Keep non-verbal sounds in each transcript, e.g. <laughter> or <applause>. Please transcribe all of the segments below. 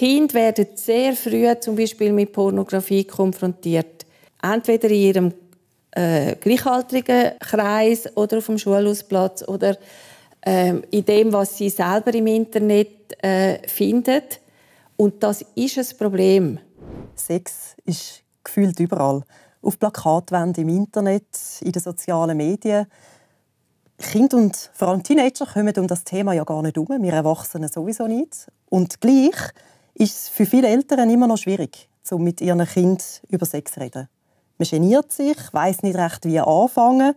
Kinder werden sehr früh zum Beispiel mit Pornografie konfrontiert. Entweder in ihrem äh, gleichaltrigen Kreis oder auf dem Schulhausplatz oder ähm, in dem, was sie selber im Internet äh, finden. Und das ist ein Problem. Sex ist gefühlt überall. Auf Plakatwänden, im Internet, in den sozialen Medien. Kinder und vor allem Teenager kommen um das Thema ja gar nicht herum. Wir Erwachsenen sowieso nicht. Und gleich ist es für viele Eltern immer noch schwierig, so mit ihren Kind über Sex zu reden. Man geniert sich, weiß nicht recht, wie anfangen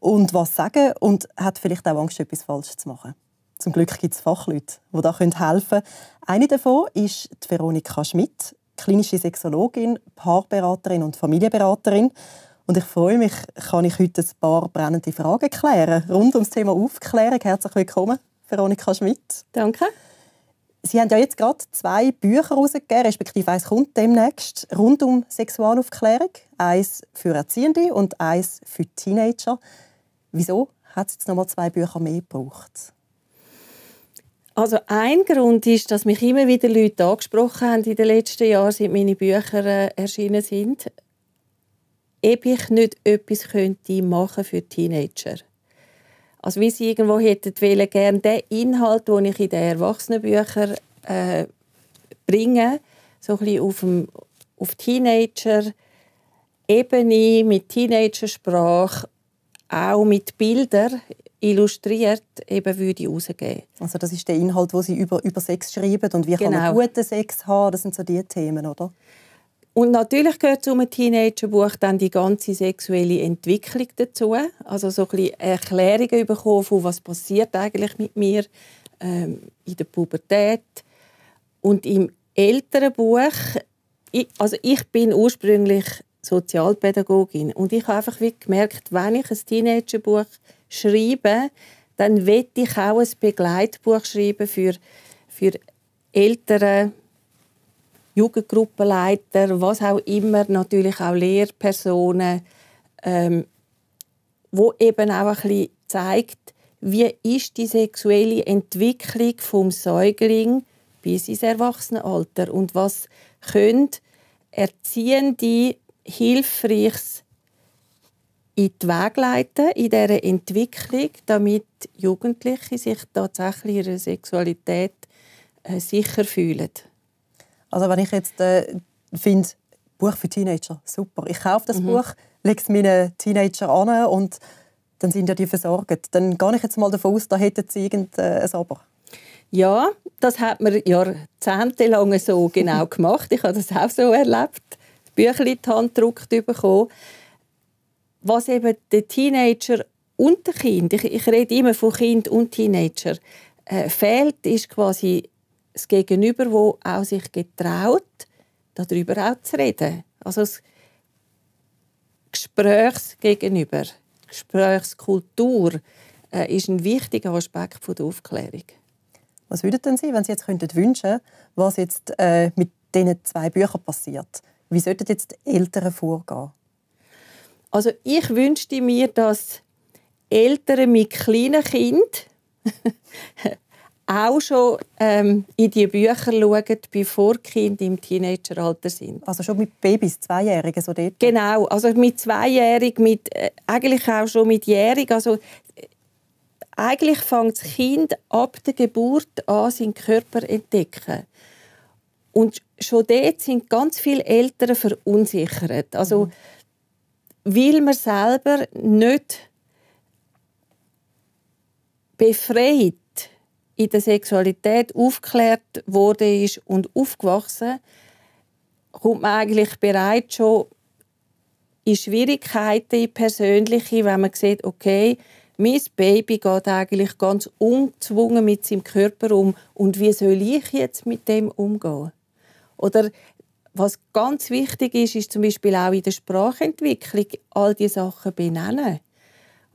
und was sagen und hat vielleicht auch Angst, etwas falsch zu machen. Zum Glück gibt es Fachleute, die da helfen können. Eine davon ist Veronika Schmidt, klinische Sexologin, Paarberaterin und Familienberaterin. Und ich freue mich, kann ich heute ein paar brennende Fragen klären rund ums Thema Aufklärung. Herzlich willkommen, Veronika Schmidt. Danke. Sie haben ja jetzt gerade zwei Bücher herausgegeben, respektive eins kommt demnächst, rund um Sexualaufklärung. Eins für Erziehende und eins für Teenager. Wieso hat es jetzt nochmal zwei Bücher mehr gebraucht? Also ein Grund ist, dass mich immer wieder Leute angesprochen haben in den letzten Jahren, seit meine Bücher äh, erschienen sind, ob ich nicht etwas könnte machen für Teenager. Also wie Sie irgendwo hätten wollen, gerne den Inhalt, den ich in den Erwachsenenbüchern äh, bringe, so ein bisschen auf, dem, auf Teenager-Ebene, mit Teenagersprache, auch mit Bildern illustriert, eben würde ich rausgeben. Also das ist der Inhalt, wo Sie über, über Sex schreiben und wie genau. kann man genau. guten Sex haben, das sind so die Themen, oder? Und natürlich gehört zu einem Teenagerbuch dann die ganze sexuelle Entwicklung dazu. Also so ein Erklärungen bekommen, von was passiert eigentlich mit mir ähm, in der Pubertät. Und im älteren Buch, ich, also ich bin ursprünglich Sozialpädagogin und ich habe einfach gemerkt, wenn ich ein Teenagerbuch schreibe, dann will ich auch ein Begleitbuch schreiben für, für ältere Jugendgruppenleiter, was auch immer, natürlich auch Lehrpersonen, ähm, wo eben auch ein bisschen zeigt, wie ist die sexuelle Entwicklung vom Säugling bis ins Erwachsenenalter und was können Erziehende hilfreich in die Wege leiten in dieser Entwicklung, damit Jugendliche sich tatsächlich ihrer Sexualität äh, sicher fühlen. Also wenn ich jetzt äh, finde, Buch für Teenager, super, ich kaufe das mhm. Buch, lege es meinen Teenager an und dann sind ja die versorgt. Dann gehe ich jetzt mal davon aus, da hätten sie irgendein äh, Aber. Ja, das hat man jahrzehntelang so <laughs> genau gemacht. Ich habe das auch so erlebt. Das Büchlein in die Hand gedruckt bekommen. Was eben der Teenager und der Kind, ich, ich rede immer von Kind und Teenager, äh, fehlt, ist quasi das Gegenüber, wo auch sich getraut, darüber auch zu reden. Also das Gesprächsgegenüber, Gesprächskultur äh, ist ein wichtiger Aspekt von der Aufklärung. Was würden denn Sie, wenn Sie jetzt könnten wünschen, was jetzt äh, mit diesen zwei Büchern passiert? Wie sollten jetzt die Eltern vorgehen? Also ich wünschte mir, dass Eltern mit kleinen Kind <laughs> auch schon ähm, in die Bücher schauen, bevor Kinder im Teenageralter sind. Also schon mit Babys, Zweijährigen so dort? Genau, also mit Zweijährigen, mit, äh, eigentlich auch schon mit Jährigen. Also äh, eigentlich fängt das Kind ab der Geburt an, seinen Körper zu entdecken. Und schon dort sind ganz viele Eltern verunsichert. Also, mhm. weil man selber nicht befreit in der Sexualität aufgeklärt wurde ist und aufgewachsen, kommt man eigentlich bereits schon in Schwierigkeiten, in persönliche, wenn man sieht, okay, mein Baby geht eigentlich ganz ungezwungen mit seinem Körper um und wie soll ich jetzt mit dem umgehen? Oder was ganz wichtig ist, ist zum Beispiel auch in der Sprachentwicklung all die Sachen benennen.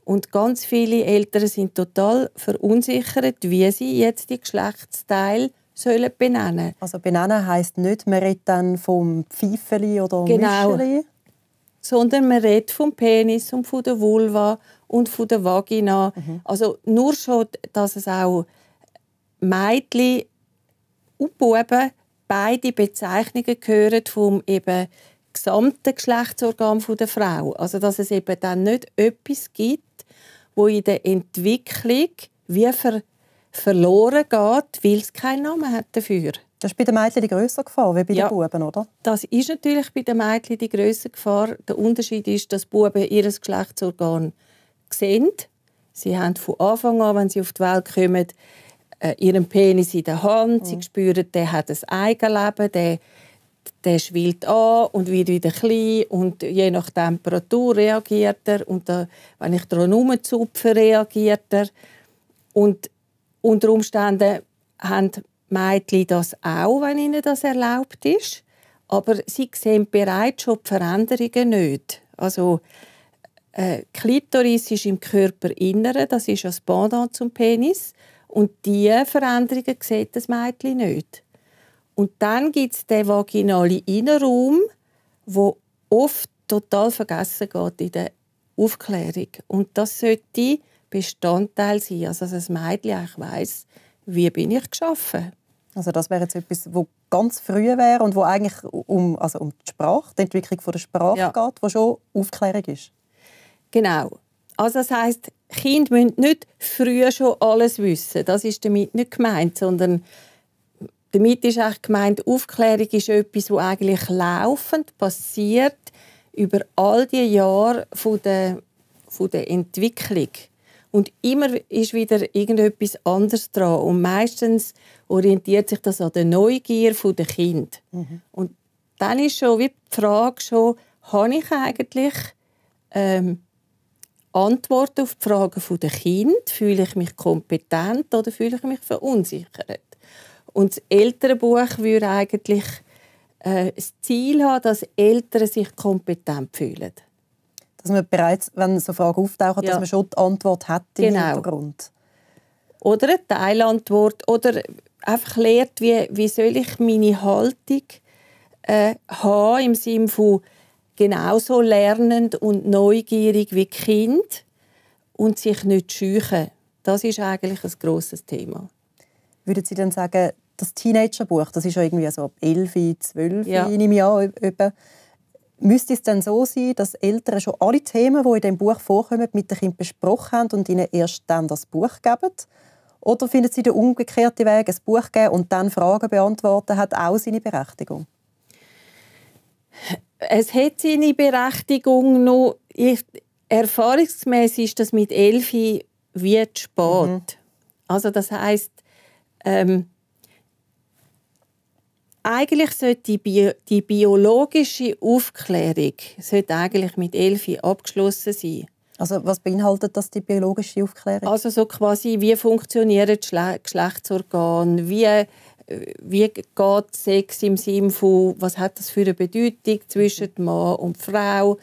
Und ganz viele Eltern sind total verunsichert, wie sie jetzt die Geschlechtsteile sollen benennen. Also benennen heisst nicht, man redet dann vom Pfeifeli oder genau. Mischeli? sondern man redet vom Penis und von der Vulva und von der Vagina. Mhm. Also nur schon, dass es auch Mädchen und Buben beide Bezeichnungen gehören vom eben gesamten Geschlechtsorgan der Frau. Also dass es eben dann nicht etwas gibt, wo in der Entwicklung wie ver verloren geht, weil es keinen Namen hat dafür. Das ist bei den Mädchen die größere Gefahr, wie bei ja, den Buben, oder? Das ist natürlich bei den Mädchen die größere Gefahr. Der Unterschied ist, dass Buben ihr Geschlechtsorgan sehen. Sie haben von Anfang an, wenn sie auf die Welt kommen, äh, ihren Penis in der Hand. Mhm. Sie spüren, der hat ein Eigenleben, der der schwillt an und wird wieder klein und je nach Temperatur reagiert er und da, wenn ich dran zupfe, reagiert er. Und unter Umständen haben die Mädchen das auch, wenn ihnen das erlaubt ist, aber sie sehen bereits schon die Veränderungen nicht. Also äh, Klitoris ist im Körperinneren, das ist das Pendant zum Penis und diese Veränderungen sieht das Mädchen nicht. Und dann gibt es den vaginalen Innenraum, wo oft total vergessen geht in der Aufklärung. Und das sollte Bestandteil sein, also dass ein Mädchen auch weiss, wie bin ich geschaffen. Also das wäre jetzt etwas, wo ganz früh wäre und wo eigentlich um, also um die Sprache, die Entwicklung der Sprache ja. geht, wo schon Aufklärung ist. Genau. Also das heißt, Kinder müssen nicht früh schon alles wissen. Das ist damit nicht gemeint, sondern damit ist eigentlich gemeint, Aufklärung ist etwas, was eigentlich laufend passiert über all die Jahre von der, von der Entwicklung. Und immer ist wieder irgendetwas anderes dran. Und meistens orientiert sich das an der Neugier der Kind. Mhm. Und dann ist schon wie die Frage schon, habe ich eigentlich ähm, Antworten auf die Fragen der Kind? Fühle ich mich kompetent oder fühle ich mich verunsichert? Und das ältere Buch würde eigentlich äh, das Ziel haben, dass Eltern sich kompetent fühlen. Dass man bereits, wenn so Fragen auftauchen, ja. dass man schon die Antwort hat im genau. Hintergrund. Oder eine Teilantwort. Oder einfach lehrt, wie, wie soll ich meine Haltung äh, haben im Sinne von genauso lernend und neugierig wie Kind und sich nicht scheuchen. Das ist eigentlich ein grosses Thema würden Sie dann sagen, das Teenagerbuch, das ist ja irgendwie so 11, 12 ja. in Jahr etwa, müsste es dann so sein, dass Eltern schon alle Themen, die in dem Buch vorkommen, mit den Kindern besprochen haben und ihnen erst dann das Buch geben? Oder finden Sie den umgekehrten Weg, ein Buch geben und dann Fragen beantworten, hat auch seine Berechtigung? Es hat seine Berechtigung, noch. ich, erfahrungsgemäß ist das mit Elfi wie spät. Mhm. Also das heißt ähm, eigentlich sollte die, Bio, die, biologische Aufklärung sollte eigentlich mit Elfi abgeschlossen sein. Also was beinhaltet das, die biologische Aufklärung? Also so quasi, wie funktionieren die Geschlechtsorgane, wie, äh, wie geht Sex im Sinne von, was hat das für eine Bedeutung zwischen mhm. Mann und Frau,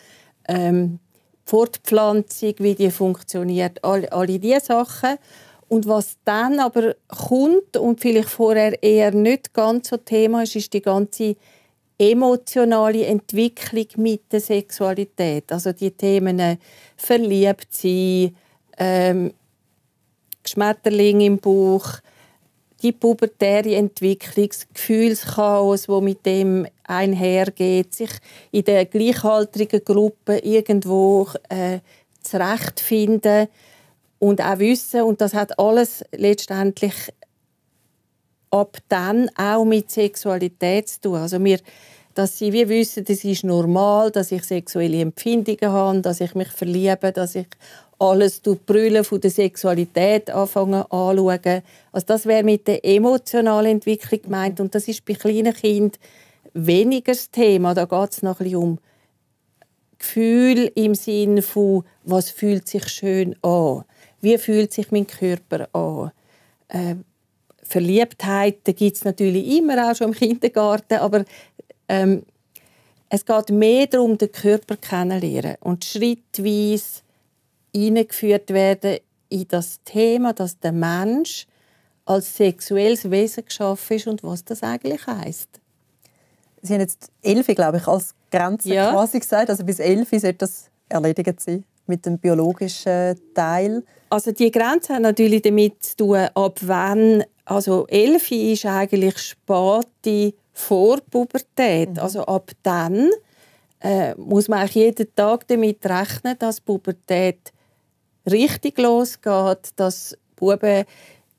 ähm, Fortpflanzung, wie die funktioniert, all, alle diese Sachen. Und was dann aber kommt und vielleicht vorher eher nicht ganz so Thema ist, ist die ganze emotionale Entwicklung mit der Sexualität. Also die Themen äh, verliebt sein, ähm, Schmetterling im Bauch, die pubertäre Entwicklung, das Gefühlschaos, wo mit dem einhergeht, sich in der gleichaltrigen Gruppe irgendwo äh, zurechtfinden und auch Wissen. Und das hat alles letztendlich ab dann auch mit Sexualität zu tun. Also wir, dass sie wie wissen, das ist normal, dass ich sexuelle Empfindungen habe, dass ich mich verliebe, dass ich alles brüllen von der Sexualität anfangen anschauen. Also das wäre mit der emotionalen Entwicklung gemeint und das ist bei kleinen Kindern weniger das Thema. Da geht es noch ein um Gefühl im Sinne von, was fühlt sich schön an wie fühlt sich mein Körper an. Äh, Verliebtheiten gibt es natürlich immer, auch schon im Kindergarten, aber ähm, es geht mehr darum, den Körper kennenzulernen und schrittweise eingeführt werden in das Thema, dass der Mensch als sexuelles Wesen geschaffen ist und was das eigentlich heißt. Sie haben jetzt elf, glaube ich, als Grenze ja. quasi gesagt, also bis elf sollte das erledigt sein mit dem biologischen Teil? Also die Grenze hat natürlich damit zu tun, ab wann, also 11 ist eigentlich späte Vorpubertät, mhm. also ab dann äh, muss man auch jeden Tag damit rechnen, dass Pubertät richtig losgeht, dass Buben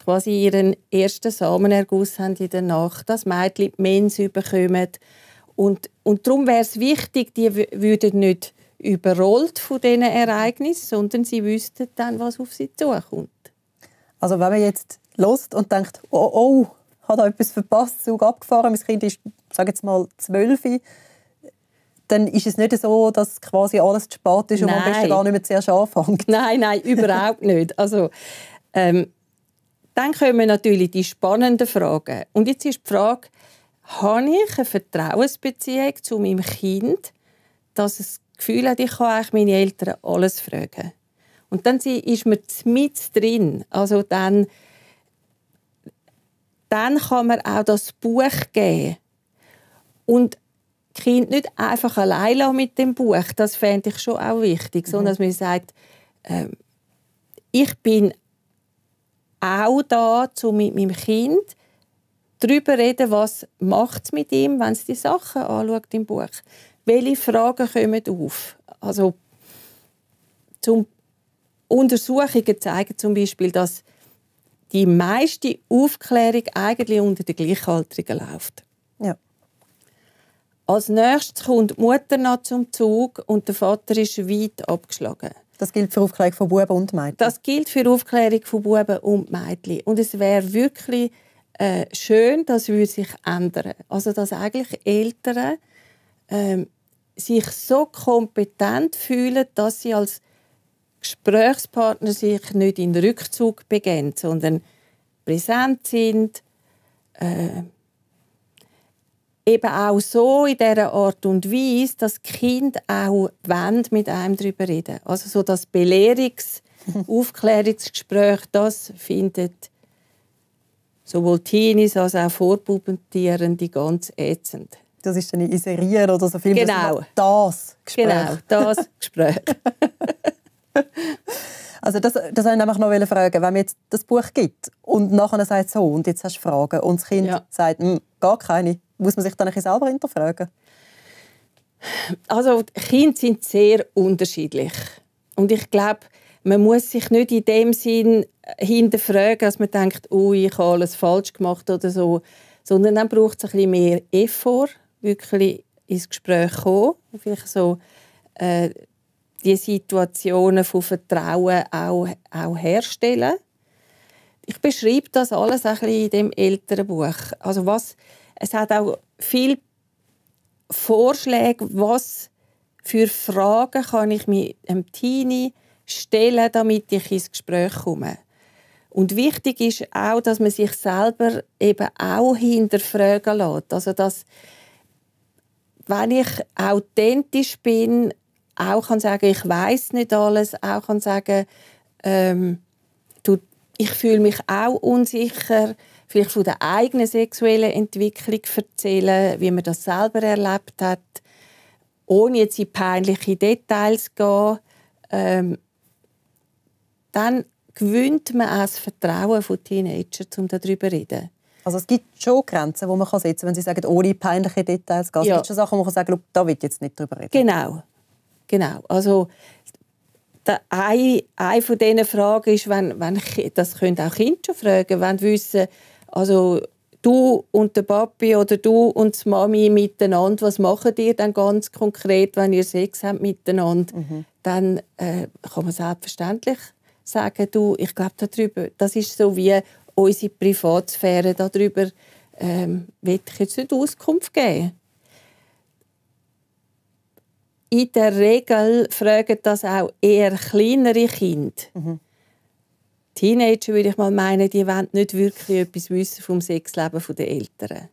quasi ihren ersten Samenerguss haben in der Nacht, dass Mädchen die Mens bekommen. Und, und darum wäre es wichtig, die würden nicht überrollt von diesen Ereignissen, sondern sie wüssten dann, was auf sie zukommt. Also wenn man jetzt lost und denkt, oh, oh, hat da etwas verpasst, Zug abgefahren, mein Kind ist, sage jetzt mal, zwölf, dann ist es nicht so, dass quasi alles zu spät ist und nein. man am besten gar nicht mehr zuerst anfängt. <laughs> Nein, nein, überhaupt nicht. Also, ähm, dann kommen natürlich die spannenden Fragen. Und jetzt ist die Frage, habe ich eine Vertrauensbeziehung zu meinem Kind, dass es Gefühl hatte, ich kann meine Eltern alles fragen. Und dann ist man mit drin. Also dann, dann kann man auch das Buch geben. Und Kind nicht einfach allein mit dem Buch. Das fände ich schon auch wichtig. Mhm. Sondern dass man sagt, äh, ich bin auch da, um mit meinem Kind darüber reden, was macht es mit ihm, wenn es die Sachen anschaut im Buch welche Fragen kommen auf? Also zum Untersuchungen zeigen zum Beispiel, dass die meiste Aufklärung eigentlich unter den Gleichaltrigen läuft. Ja. Als nächstes kommt die Mutter noch zum Zug und der Vater ist weit abgeschlagen. Das gilt für Aufklärung von Buben und Mädchen? Das gilt für Aufklärung von Buben und Mädchen. Und es wäre wirklich äh, schön, dass wir sich ändern. Also dass eigentlich Eltern ähm, sich so kompetent fühlen, dass sie als Gesprächspartner sich nicht in Rückzug begeben, sondern präsent sind, äh, eben auch so in dieser Art und Weise, dass Kind auch wollen, mit einem darüber reden. Also so das Belehrungs-, Aufklärungsgespräch, <laughs> das findet sowohl Teenies als auch Vorbubentieren ganz ätzend. Das ist dann inseriert oder so viel. Genau. Das Gespräch. Genau, das <laughs> Gespräch. <laughs> also das, das wollte ich einfach noch fragen. Wenn man jetzt das Buch gibt und nachher sagt so, und jetzt hast du Fragen und das Kind ja. sagt, hm, gar keine, muss man sich dann ein bisschen selber hinterfragen? Also Kinder sind sehr unterschiedlich. Und ich glaube, man muss sich nicht in dem Sinn äh, hinterfragen, dass man denkt, oh, ich habe alles falsch gemacht oder so, sondern dann braucht es ein bisschen mehr Effort wirklich ins Gespräch kommen und vielleicht so äh, die Situationen von Vertrauen auch, auch herstellen. Ich beschreibe das alles ein bisschen in dem älteren Buch. Also was, es hat auch viel Vorschläge, was für Fragen kann ich mit einem Teenie stellen, damit ich ins Gespräch komme. Und wichtig ist auch, dass man sich selber eben auch hinterfragen lässt. Also dass wenn ich authentisch bin, auch kann sagen, ich weiß nicht alles, auch kann sagen, ähm, du, ich fühle mich auch unsicher, vielleicht von der eigenen sexuellen Entwicklung erzählen, wie man das selber erlebt hat, ohne jetzt in peinliche Details zu gehen, ähm, dann gewöhnt man auch das Vertrauen von Teenagern, um darüber zu reden. Also es gibt schon Grenzen, wo man kann setzen kann, wenn Sie sagen, ohne peinliche Details also es. Ja. gibt schon Sachen, wo man kann sagen da will jetzt nicht drüber reden. Genau, genau. Also eine, eine von diesen Fragen ist, wenn, wenn, das können auch Kinder schon fragen, wenn wissen, also du und der Papi oder du und die Mami miteinander, was machen ihr dann ganz konkret, wenn ihr Sex habt miteinander? Mhm. Dann äh, kann man selbstverständlich sagen, du, ich glaube darüber, das ist so wie, unsere Privatsphäre darüber ähm, will ich jetzt nicht Auskunft geben. In der Regel fragen das auch eher kleinere Kinder. Mhm. Teenager würde ich mal meinen, die wollen nicht wirklich etwas wissen vom Sexleben der Eltern.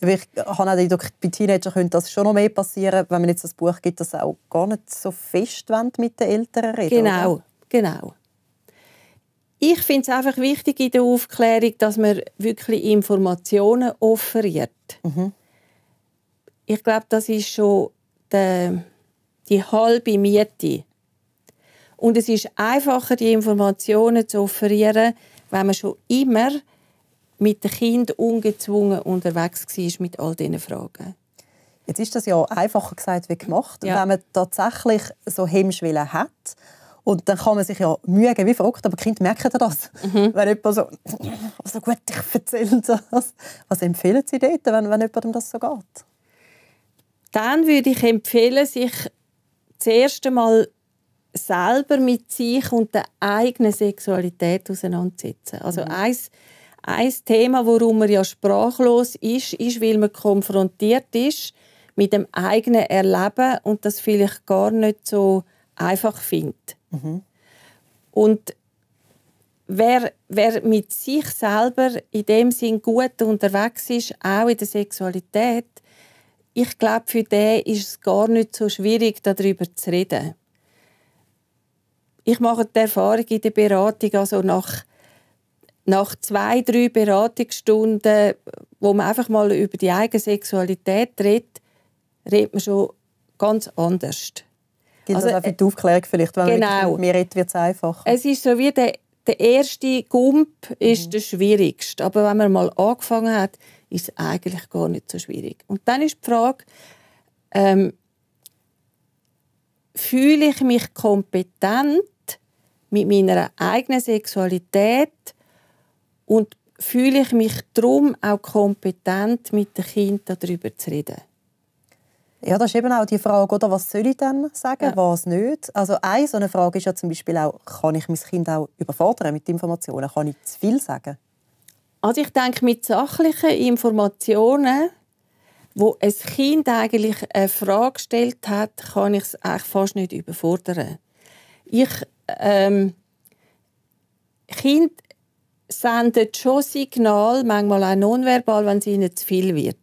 Ich habe auch den Eindruck, bei Teenagern könnte das schon noch mehr passieren, wenn man jetzt das Buch gibt, dass sie auch gar nicht so fest mit den Eltern reden Genau, oder? genau. Ich finde es einfach wichtig in der Aufklärung, dass man wirklich Informationen offeriert. Mhm. Ich glaube, das ist schon die, die halbe Miete. Und es ist einfacher, die Informationen zu offerieren, wenn man schon immer mit dem Kind ungezwungen unterwegs war mit all diesen Fragen. Jetzt ist das ja einfacher gesagt wie gemacht. Ja. Wenn man tatsächlich so Hemmschwellen hat und dann kann man sich ja Mühe wie verrückt, aber die Kinder merken das. Mhm. Wenn jemand so, also gut, ich erzähle das. Was empfehlen Sie dort, wenn, wenn jemandem das so geht? Dann würde ich empfehlen, sich zuerst einmal selber mit sich und der eigenen Sexualität auseinanderzusetzen. Also mhm. ein, ein Thema, warum man ja sprachlos ist, ist, weil man konfrontiert ist mit dem eigenen Erleben und das vielleicht gar nicht so einfach findet. Mhm. Und wer, wer mit sich selber in dem Sinn gut unterwegs ist, auch in der Sexualität, ich glaube, für den ist es gar nicht so schwierig, darüber zu reden. Ich mache die Erfahrung in der Beratung, also nach, nach zwei, drei Beratungsstunden, wo man einfach mal über die eigene Sexualität redet, redet man schon ganz anders. Gibt also, das auch für äh, die Aufklärung vielleicht, wenn genau. mir wird es einfacher. Es ist so wie der, der erste Gump ist mhm. der schwierigste, aber wenn man mal angefangen hat, ist es eigentlich gar nicht so schwierig. Und dann ist die Frage, ähm, fühle ich mich kompetent mit meiner eigenen Sexualität und fühle ich mich darum auch kompetent, mit den Kindern darüber zu reden. Ja, das ist eben auch die Frage, oder was soll ich denn sagen, ja. was nicht. Also eine so eine Frage ist ja zum Beispiel auch, kann ich mein Kind auch überfordern mit Informationen? Kann ich zu viel sagen? Also ich denke, mit sachlichen Informationen, wo ein Kind eigentlich eine Frage gestellt hat, kann ich es eigentlich fast nicht überfordern. Ich, ähm, Kind sendet schon Signale, manchmal auch nonverbal, wenn es ihnen zu viel wird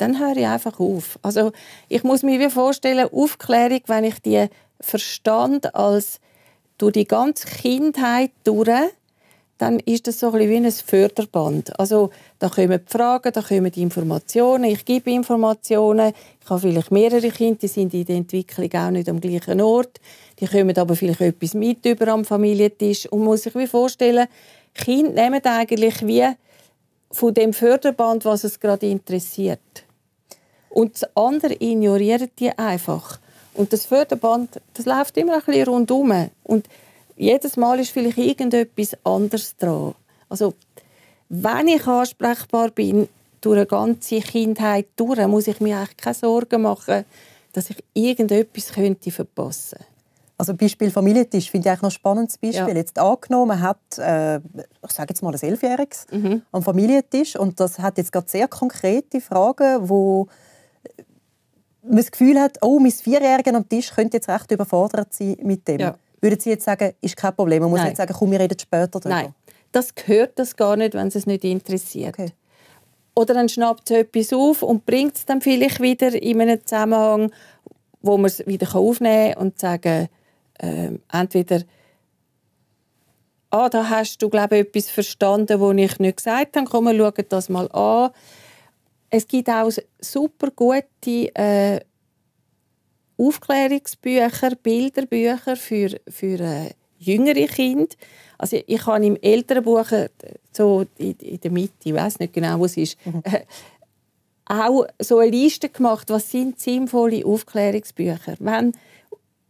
dann höre ich einfach auf. Also ich muss mir wie vorstellen, Aufklärung, wenn ich die verstand als durch die ganze Kindheit durch, dann ist das so ein wie ein Förderband. Also da kommen die Fragen, da kommen die Informationen, ich gebe Informationen, ich habe vielleicht mehrere Kinder, die sind in der Entwicklung auch nicht am gleichen Ort, die kommen aber vielleicht etwas mit über am Familientisch und man muss sich wie vorstellen, Kinder nehmen eigentlich wie von dem Förderband, was es gerade interessiert. Und das andere ignorieren die einfach. Und das Förderband, das läuft immer ein bisschen rundherum. Und jedes Mal ist vielleicht irgendetwas anderes dran. Also, wenn ich ansprechbar bin, durch eine ganze Kindheit durch, muss ich mir eigentlich keine Sorgen machen, dass ich irgendetwas könnte verpassen könnte. Also Beispiel Familientisch finde ich eigentlich noch ein spannendes Beispiel. Ja. Jetzt angenommen hat, äh, ich sage jetzt mal ein Elfjähriges mhm. am Familientisch und das hat jetzt gerade sehr konkrete Fragen, wo man das Gefühl hat, oh, mein Vierjähriger am Tisch könnte jetzt recht überfordert sein mit dem. Ja. Würden Sie jetzt sagen, ist kein Problem, man muss Nein. nicht sagen, komm, wir reden später darüber? Nein, das gehört das gar nicht, wenn es es nicht interessiert. Okay. Oder dann schnappt es etwas auf und bringt es dann vielleicht wieder in einen Zusammenhang, wo man es wieder aufnehmen kann und sagen, äh, entweder «Ah, da hast du, glaube ich, etwas verstanden, was ich nicht gesagt habe, komm, schau schauen das mal an.» es gibt auch super gute äh, Aufklärungsbücher, Bilderbücher für, für äh, jüngere Kinder. Also ich habe im älteren Buch, äh, so in, in der Mitte, ich weiß nicht genau, wo es ist, mhm. äh, auch so eine Liste gemacht, was sind sinnvolle Aufklärungsbücher. Wenn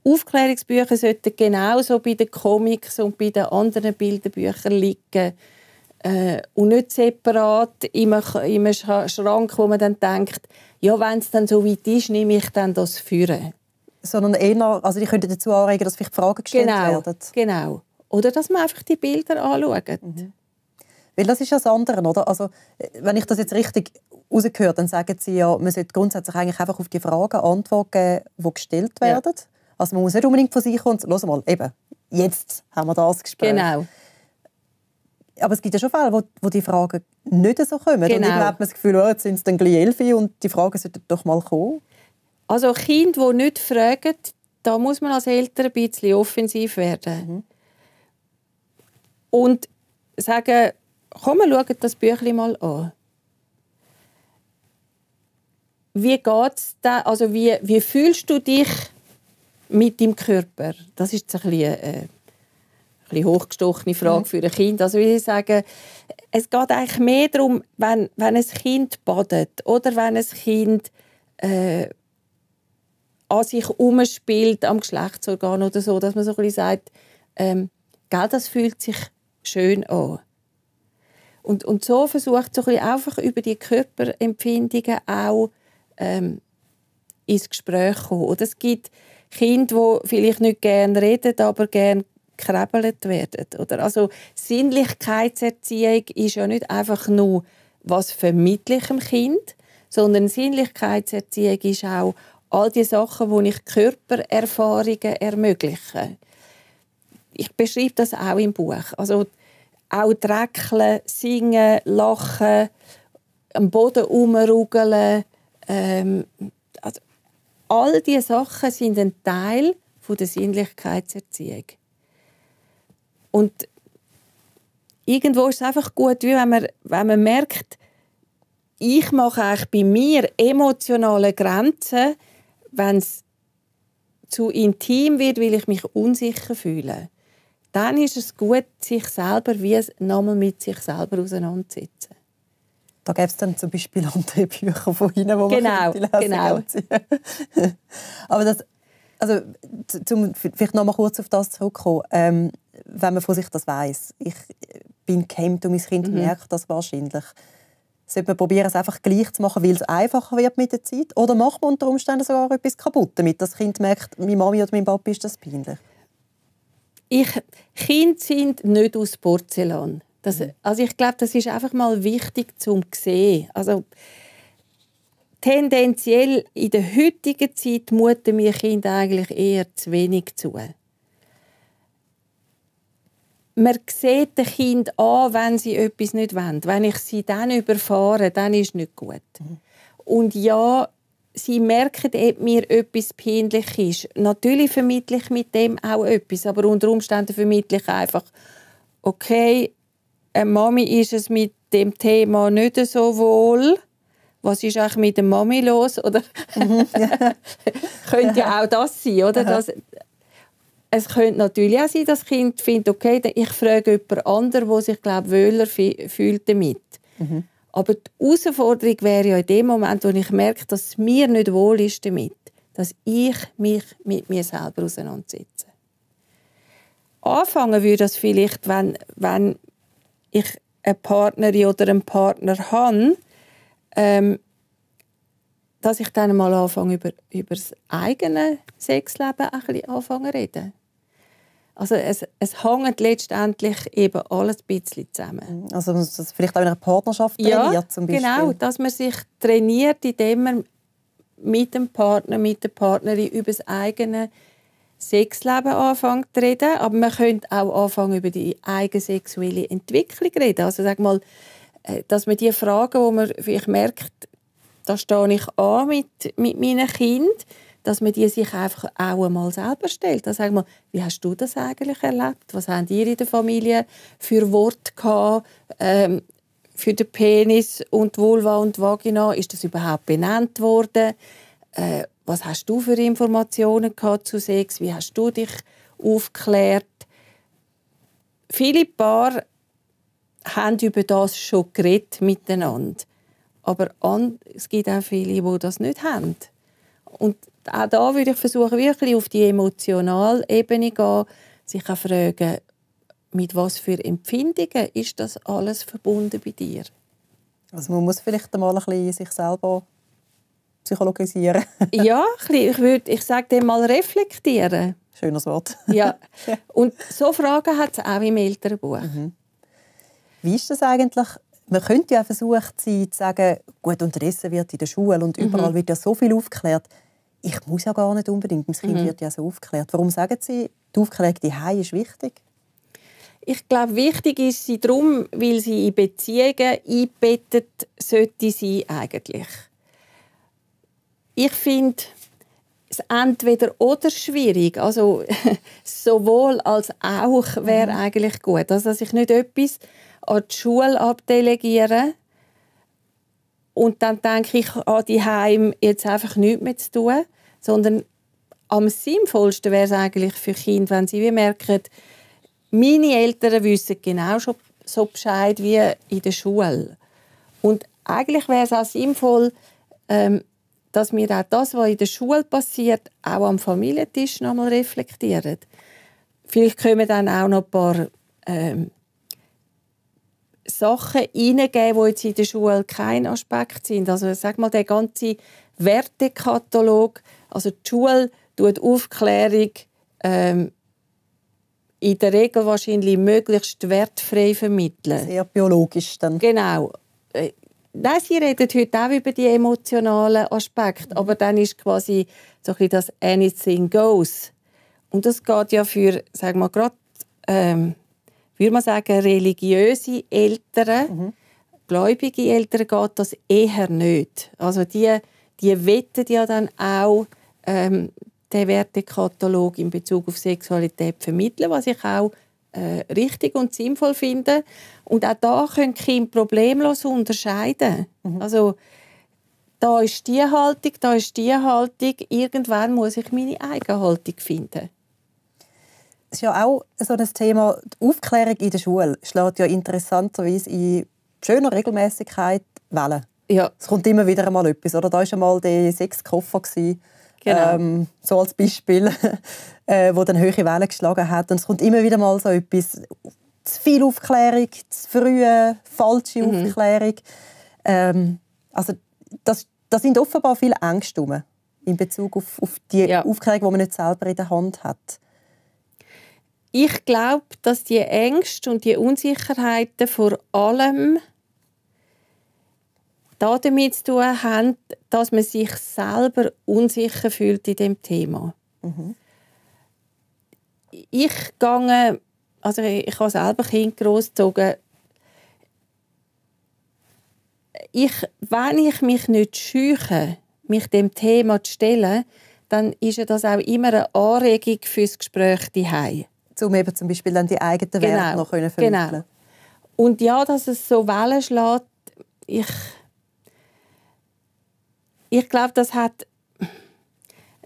Aufklärungsbücher sollten genauso bei den Comics und bei den anderen Bilderbüchern liegen äh, und nicht separat in einem, Schrank, wo man dann denkt, ja, wenn es dann so weit ist, nehme ich dann das Führen. Sondern eher, also die könnten dazu anregen, dass vielleicht Fragen gestellt genau, werden. Genau. Oder dass man einfach die Bilder anschaut. Mhm. Weil das ist ja das andere, oder? Also, äh, wenn ich das jetzt richtig rausgehört, dann sagen sie ja, man sollte grundsätzlich eigentlich einfach auf die Fragen Antworten geben, die gestellt werden. Ja. Also man muss nicht unbedingt von sich kommen und «Hör mal, eben, jetzt haben wir das gespielt.» Genau aber es gibt ja schon Fälle, wo, wo die Fragen nicht so kommen. Genau. Und dann hat man das Gefühl, oh, jetzt sind es dann gleich elf und die Fragen sollten doch mal kommen. Also Kinder, die nicht fragen, da muss man als Eltern ein bisschen offensiv werden. Mhm. Und sagen, komm, wir schauen das Büchlein mal an. Wie geht's da, also wie, wie fühlst du dich mit dem Körper? Das ist ein bisschen... Äh, eine hochgestochene Frage mhm. für ein Kind. Also ich sagen, es geht eigentlich mehr darum, wenn, wenn ein Kind badet oder wenn ein Kind äh, an sich umspielt am Geschlechtsorgan oder so, dass man so ein bisschen sagt, ähm, gell, das fühlt sich schön an. Und, und so versucht so ein bisschen einfach über die Körperempfindungen auch ähm, ins Gespräch zu kommen. Oder es gibt Kinder, die vielleicht nicht gerne reden, aber gerne gekrebelt werden. Oder? Also Sinnlichkeitserziehung ist ja nicht einfach nur, was vermittle ich Kind, sondern Sinnlichkeitserziehung ist auch all die Sachen, wo ich Körpererfahrungen ermögliche. Ich beschreibe das auch im Buch. Also auch dreckeln, singen, lachen, am Boden umrugeln, ähm, also all diese Sachen sind ein Teil von der Sinnlichkeitserziehung. Und irgendwo ist es einfach gut, wie wenn man, wenn man merkt, ich mache eigentlich bei mir emotionale Grenzen, wenn es zu intim wird, weil ich mich unsicher fühle. Dann ist es gut, sich selber wie es nochmal mit sich selber auseinanderzusetzen. Da gäbe es dann zum Beispiel <laughs> andere Bücher von Ihnen, die genau, man lesen genau. <laughs> Aber das also, zum, vielleicht noch mal kurz auf das zurückkommen. Ähm, wenn man von sich das weiß, ich bin gehemmt und mein Kind mhm. merkt das wahrscheinlich. Sollte man probieren, es einfach gleich zu machen, weil es einfacher wird mit der Zeit? Oder macht man unter Umständen sogar etwas kaputt, damit das Kind merkt, meine Mami oder mein Papa ist das peinlich? Ich, Kinder sind nicht aus Porzellan. Das, mhm. also ich glaube, das ist einfach mal wichtig um zu sehen. Also tendenziell in der heutigen Zeit muten wir Kinder eigentlich eher zu wenig zu. Man sieht den Kind an, wenn sie etwas nicht wollen. Wenn ich sie dann überfahre, dann ist es nicht gut. Und ja, sie merken, ob mir etwas peinlich ist. Natürlich vermittle ich mit dem auch etwas, aber unter Umständen vermittle ich einfach, okay, eine Mami ist es mit dem Thema nicht so wohl was ist eigentlich mit der Mami los? Oder mhm. <laughs> könnte ja auch das sein, oder? Das, es könnte natürlich auch sein, dass das Kind findet, okay, ich frage jemand anderen, der sich, glaube ich, wohler fühlt damit. Mhm. Aber die Herausforderung wäre ja in dem Moment, wo ich merke, dass es mir nicht wohl ist damit, dass ich mich mit mir selber auseinandersetze. Anfangen würde das vielleicht, wenn, wenn ich eine Partnerin oder einen Partner habe, ähm, dass ich dann mal anfange, über, über das eigene Sexleben ein bisschen anfangen zu reden. Also es, es hängt letztendlich eben alles ein bisschen zusammen. Also dass man vielleicht auch in einer Partnerschaft trainiert ja, zum Beispiel. genau, dass man sich trainiert, indem man mit dem Partner, mit der Partnerin über das eigene Sexleben anfängt zu reden, aber man könnte auch anfangen, über die eigene sexuelle Entwicklung zu reden. Also sag mal, äh, dass man die Fragen, wo man vielleicht merkt, da stehe ich an mit, mit meinen Kindern, dass man die sich einfach auch einmal selber stellt. Da sagen wie hast du das eigentlich erlebt? Was haben ihr in der Familie für Worte gehabt? Ähm, für den Penis und Vulva und Vagina? Ist das überhaupt benannt worden? Äh, was hast du für Informationen gehabt zu Sex? Wie hast du dich aufgeklärt? Viele Paar haben über das schon geredet miteinander. Aber es gibt auch viele, die das nicht haben. Und auch da würde ich versuchen, wirklich auf die emotionale Ebene zu gehen, sich auch fragen, mit was für Empfindungen ist das alles verbunden bei dir? Also man muss vielleicht mal ein bisschen sich selber psychologisieren. ja, <laughs> ich würde, ich sage dem mal reflektieren. Schönes Wort. <laughs> ja. Und so Fragen hat es auch im Elternbuch. Mhm. Wie ist das eigentlich? Man könnte ja versucht sein, zu sagen, gut, unterdessen wird in der Schule und mhm. überall mhm. wird ja so viel aufgeklärt. Ich muss ja gar nicht unbedingt, das Kind mhm. wird ja so aufgeklärt. Warum sagen Sie, die Aufklärung Hei ist wichtig? Ich glaube, wichtig ist sie darum, weil sie in Beziehungen eingebettet sollte sie eigentlich. Ich finde es entweder oder schwierig. Also <laughs> sowohl als auch wäre mhm. eigentlich gut. Also dass ich nicht etwas an die Schule abdelegieren. Und dann denke ich, an ah, die Heim jetzt einfach nichts mehr zu tun, sondern am sinnvollsten wäre es eigentlich für Kinder, wenn sie merken, meine Eltern wissen genau schon so Bescheid wie in der Schule. Und eigentlich wäre es auch sinnvoll, ähm, dass wir auch das, was in der Schule passiert, auch am Familientisch nochmal reflektieren. Vielleicht kommen dann auch noch ein paar ähm, Sachen hineingeben, die jetzt in der Schule kein Aspekt sind. Also sag mal, der ganze Wertekatalog, also die Schule tut Aufklärung ähm, in der Regel wahrscheinlich möglichst wertfrei vermitteln. Sehr biologisch dann. Genau. Äh, nein, Sie reden heute auch über die emotionalen Aspekte, aber dann ist quasi so ein das «anything goes». Und das geht ja für, sagen wir mal, gerade ähm, würde man sagen, religiöse Eltern, mhm. gläubige Eltern geht das eher nicht. Also die, die wetten ja dann auch ähm, den Wertekatalog in Bezug auf Sexualität vermitteln, was ich auch äh, richtig und sinnvoll finde. Und auch da können Kinder problemlos unterscheiden. Mhm. Also da ist die Haltung, da ist die Haltung. Irgendwann muss ich meine eigene Haltung finden ist ja auch so ein Thema, die Aufklärung in der Schule schlägt ja interessanterweise in schöner Regelmäßigkeit Wellen. Ja. Es kommt immer wieder mal etwas. Oder? Da war einmal der sechs Koffer. Gewesen, genau. Ähm, so als Beispiel, <laughs> äh, wo dann höhere Wellen geschlagen hat. Und es kommt immer wieder mal so etwas. Zu viel Aufklärung, zu frühe, äh, falsche mhm. Aufklärung. Ähm, also das, das sind offenbar viele Ängste in Bezug auf, auf die ja. Aufklärung, die man nicht selber in der Hand hat ich glaube, dass die Ängste und die Unsicherheiten vor allem damit zu tun haben, dass man sich selber unsicher fühlt in dem Thema. Mhm. Ich gehe, also ich, habe selber Kind großgezogen. Ich, wenn ich mich nicht schüche, mich dem Thema zu stellen, dann ist ja das auch immer eine Anregung fürs Gespräch daheim um eben zum Beispiel dann die eigenen genau. Werte noch können genau. vermitteln genau. Und ja, dass es so Wellen schlägt, ich, ich glaube, das hat,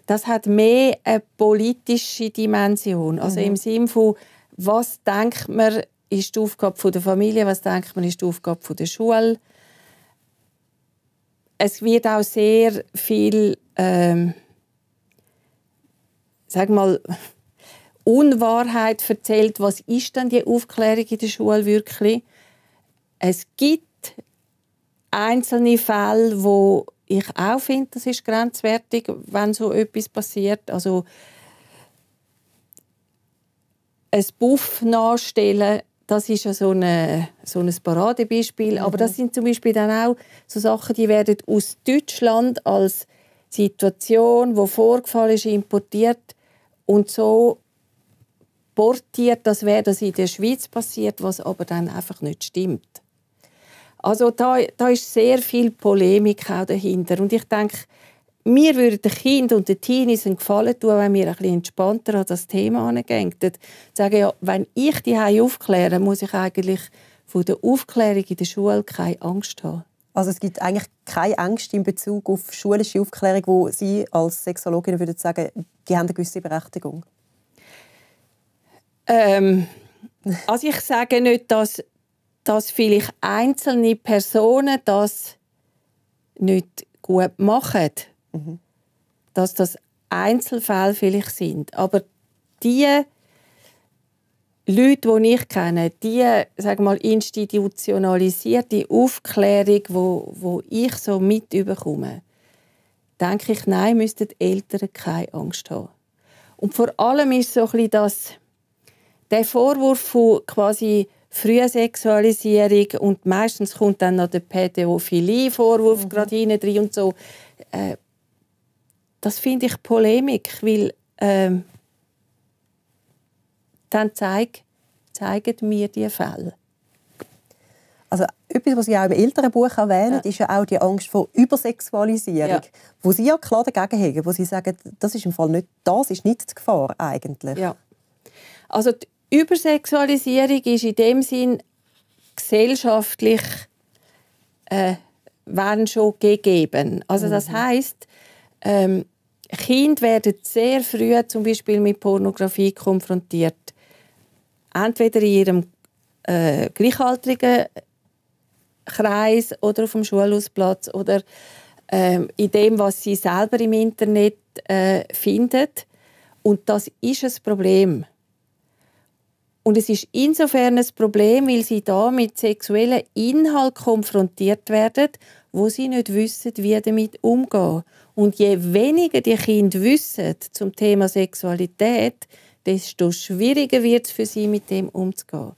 das hat mehr eine politische Dimension. Also mhm. im Sinne von, was denkt man, ist die Aufgabe der Familie, was denkt man, ist die Aufgabe der Schule. Es wird auch sehr viel, ähm, sag mal, Unwahrheit erzählt. Was ist denn die Aufklärung in der Schule wirklich? Es gibt einzelne Fälle, wo ich auch finde, das ist grenzwertig, wenn so etwas passiert. Also ein Buff nachstellen, das ist ja so, eine, so ein Paradebeispiel. Mhm. Aber das mhm. sind zum Beispiel dann auch so Sachen, die werden aus Deutschland als Situation, wo vorgefallen ist, importiert und so portiert, das wäre das in der Schweiz passiert, was aber dann einfach nicht stimmt. Also da, da ist sehr viel Polemik auch dahinter und ich denke, mir würde den Kindern und den Teenies einen Gefallen tun, wenn wir ein bisschen entspannter an das Thema herangehen. Sagen ja, wenn ich die Hause aufkläre, muss ich eigentlich von der Aufklärung in der Schule keine Angst haben. Also es gibt eigentlich keine Angst in Bezug auf schulische Aufklärung, wo Sie als Sexologin würden sagen, die haben eine gewisse Berechtigung. Ähm, also ich sage nicht, dass, dass vielleicht einzelne Personen das nicht gut machen. Mhm. Dass das Einzelfälle vielleicht sind. Aber die Leute, die ich kenne, die sag mal, institutionalisierte Aufklärung, wo, wo ich so mitbekomme, denke ich, nein, müssten die Eltern keine Angst haben. Und vor allem ist so ein bisschen das der Vorwurf von quasi frühe Sexualisierung und meistens kommt dann noch der Pädophilie-Vorwurf mhm. gerade hinein drin und so. Äh, das finde ich Polemik, weil ähm, dann zeig, zeigen mir die Fälle. Also etwas, was Sie auch im älteren Buch erwähnen, ja. ist ja auch die Angst vor Übersexualisierung, ja. wo Sie ja klar dagegen haben, wo Sie sagen, das ist im Fall nicht, das ist nicht die Gefahr eigentlich. Ja. Also die Übersexualisierung ist in dem Sinn gesellschaftlich äh, wenn schon gegeben. Also das mhm. heißt, ähm, Kinder werden sehr früh zum Beispiel mit Pornografie konfrontiert, entweder in ihrem äh, gleichaltrigen Kreis oder auf dem Schulhausplatz oder ähm, in dem, was sie selber im Internet äh, findet. Und das ist ein Problem. Und es ist insofern ein Problem, weil sie da mit sexuellen Inhalt konfrontiert werden, wo sie nicht wissen, wie damit umgehen. Und je weniger die Kinder wissen zum Thema Sexualität, desto schwieriger wird es für sie, mit dem umzugehen.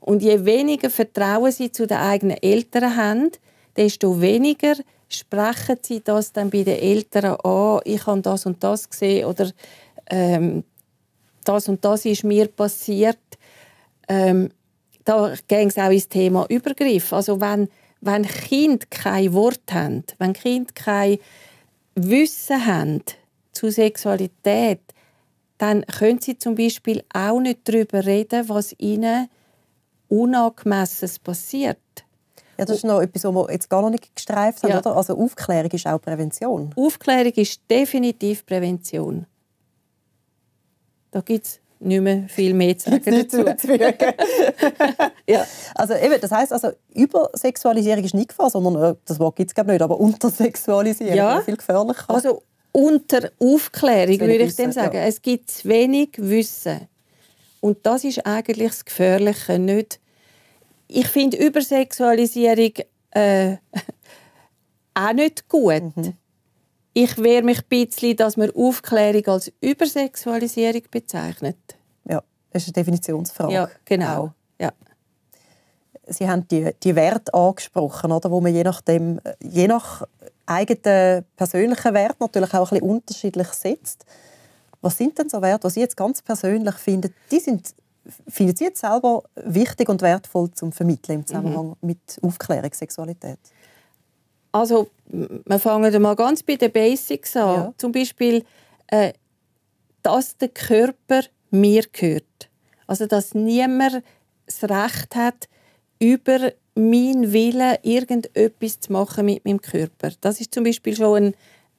Und je weniger Vertrauen sie zu den eigenen Eltern haben, desto weniger sprechen sie das dann bei den Eltern an. Ich habe das und das gesehen oder ähm, das und das ist mir passiert ähm, da ging es auch ins Thema Übergriff. Also wenn, wenn Kinder kein Wort haben, wenn Kinder kein Wissen haben zu Sexualität, dann können sie zum Beispiel auch nicht darüber reden, was ihnen unangemessen passiert. Ja, das ist noch etwas, was wir jetzt gar noch nicht gestreift haben, ja. oder? Also Aufklärung ist auch Prävention. Aufklärung ist definitiv Prävention. Da gibt es nicht mehr viel mehr zu sagen dazu. Zuzufügen. <laughs> ja. Also eben, das heisst, also, Übersexualisierung ist nicht Gefahr, sondern, äh, das Wort gibt es glaube nicht, aber Untersexualisierung ja. ist viel gefährlicher. Also unter Aufklärung würde ich wissen, dem sagen. Ja. Es gibt wenig Wissen. Und das ist eigentlich das Gefährliche. Nicht ich finde Übersexualisierung äh, <laughs> auch nicht gut. Mhm. Ich wehre mich ein bisschen, dass man Aufklärung als Übersexualisierung bezeichnet. Ja, das ist eine Definitionsfrage. Ja, genau. Ja. Sie haben die, die Werte angesprochen, oder, wo man je, nachdem, je nach eigenen persönlichen Wert natürlich auch ein bisschen unterschiedlich setzt. Was sind denn so Werte, die Sie jetzt ganz persönlich finden, die sind, finden Sie jetzt selber wichtig und wertvoll zum Vermitteln im mhm. Zusammenhang mhm. mit Aufklärung Sexualität? Also, wir fangen mal ganz bei den Basics an. Ja. Zum Beispiel, äh, dass der Körper mir gehört. Also, dass niemand das Recht hat, über meinen Willen irgendetwas zu machen mit meinem Körper. Das ist zum Beispiel schon ein,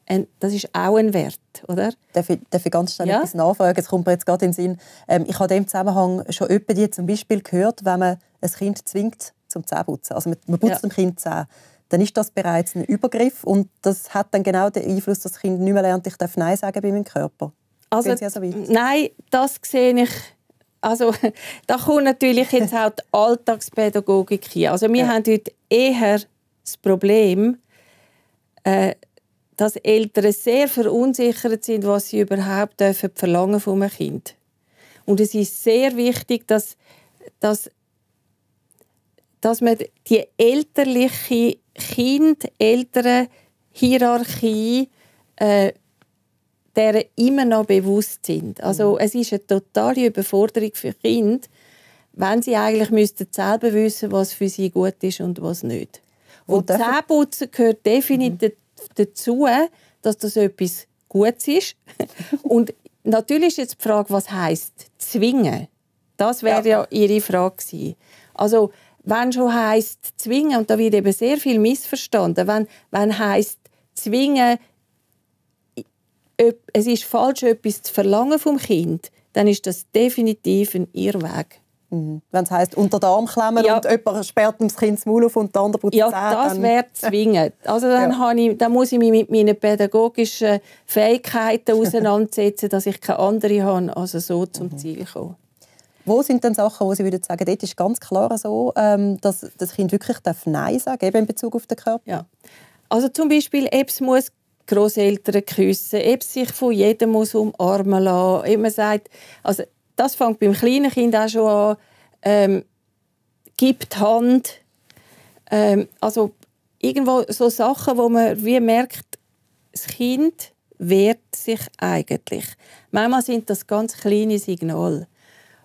ein das ist auch ein Wert, oder? Darf ich, darf ich ganz schnell ja? etwas nachfragen? Es kommt mir jetzt gerade in den Sinn. Ähm, ich habe in diesem Zusammenhang schon jemanden, die zum Beispiel gehört, wenn man ein Kind zwingt zum Zähneputzen. Also man, man putzt ja. dem Kind Zähne dann ist das bereits ein Übergriff und das hat dann genau den Einfluss, dass das Kind nicht mehr lernt, ich darf Nein sagen bei meinem Körper. Also, also nein, das sehe ich also <laughs> da kommt natürlich jetzt auch die Alltagspädagogik hier. Also wir ja. haben heute eher das Problem, äh, dass Eltern sehr verunsichert sind, was sie überhaupt dürfen verlangen von einem Kind. Und es ist sehr wichtig, dass, dass, dass man die elterliche Kind-Eltern-Hierarchie äh, der immer noch bewusst sind. Also mhm. es ist eine totale Überforderung für Kind, wenn sie eigentlich müssten selber wissen, was für sie gut ist und was nicht. Und, und Zähneputzen gehört mhm. definitiv mhm. dazu, dass das etwas Gutes ist. <laughs> und natürlich ist jetzt die Frage, was heißt zwingen? Das wäre ja. ja Ihre Frage gewesen. Also wenn schon heißt zwingen, und da wird eben sehr viel missverstanden, wenn, wenn heißt zwingen, es ist falsch, etwas zu verlangen vom Kind, dann ist das definitiv ein Irrweg. Mhm. Wenn es heisst, unter den Arm klemmen ja. und jemand sperrt ihm das Kind das Maul auf und der andere putzt Ja, das dann... wäre <laughs> zwingen Also dann, ja. ich, dann muss ich mich mit meinen pädagogischen Fähigkeiten <laughs> auseinandersetzen, dass ich keine andere habe, also so zum mhm. Ziel kommen wo sind denn Sachen, wo Sie würden sagen, dort ist ganz klar so, ähm, dass das Kind wirklich darf Nein sagen darf, in Bezug auf den Körper? Ja. Also zum Beispiel, Ebs muss Großeltern küssen, Ebs sich von jedem muss umarmen lassen, eben sagt, also das fängt beim kleinen Kind auch schon an, ähm, gibt Hand, ähm, also irgendwo so Sachen, wo man wie merkt, das Kind wehrt sich eigentlich. Manchmal sind das ganz kleine Signale.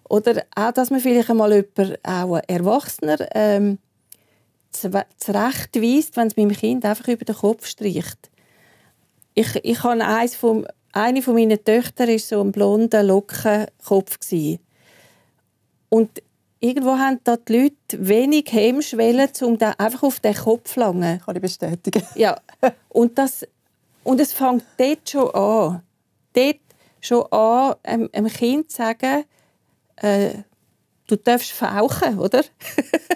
Oder auch, dass man vielleicht einmal jemanden, auch einen Erwachsener, ähm, zurechtweist, wenn es meinem Kind einfach über den Kopf streicht. Ich, ich habe eins vom, eine von meinen Töchter war so ein blonder Lockenkopf. Und irgendwo haben da die Leute wenig Hemmschwellen, um da einfach auf den Kopf zu langen. Kann ich bestätigen. <laughs> ja. Und, das, und es fängt dort schon an. Dort schon an, einem, einem Kind zu sagen, äh, du darfst fauchen, oder?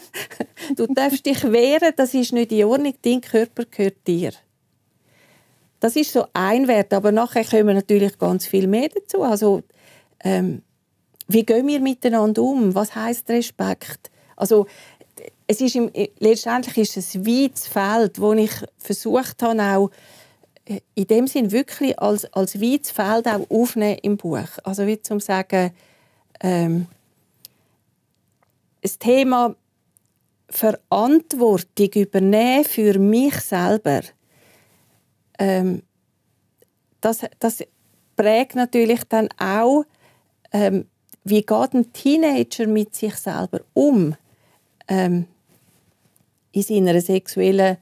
<laughs> du darfst dich wehren, das ist nicht in Ordnung, dein Körper gehört dir. Das ist so ein Wert, aber nachher kommen natürlich ganz viel mehr dazu. Also, ähm, wie gehen wir miteinander um? Was heißt Respekt? Also, es ist im, letztendlich ist es ein weites Feld, wo ich versucht habe, auch äh, in dem Sinn wirklich als, als weites Feld auch aufnehmen im Buch. Also wie zum sagen, ähm, das Thema Verantwortung übernehmen für mich selber, ähm, das, das prägt natürlich dann auch, ähm, wie geht ein Teenager mit sich selber um ähm, in seiner sexuellen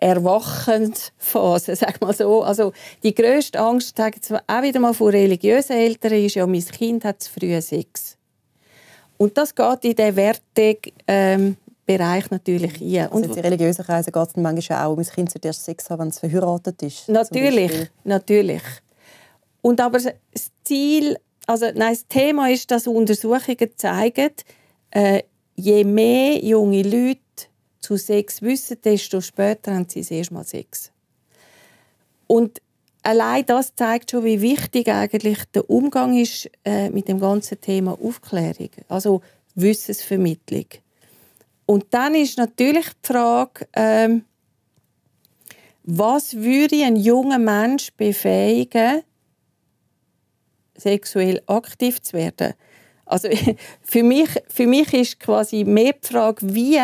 Erwachensphase, sag mal so. Also die größte Angst, sage jetzt auch wieder mal von religiösen Eltern, ist ja, mein Kind hat zu früh Sex. Und das geht in den Wertig, ähm, natürlich ein. Also und in religiösen Kreisen geht es manchmal auch, mein Kind sollte erst Sex haben, wenn es verheiratet ist. Natürlich, natürlich. Und aber das Ziel, also nein, das Thema ist, dass Untersuchungen zeigen, äh, je mehr junge Leute zu Sex wissen, desto später haben sie das erste Mal Sex. Und allein das zeigt schon, wie wichtig eigentlich der Umgang ist äh, mit dem ganzen Thema Aufklärung, also Wissensvermittlung. Und dann ist natürlich die Frage, ähm, was würde ein junger Mensch befähigen, sexuell aktiv zu werden? Also <laughs> für mich, für mich ist quasi mehr die Frage, wie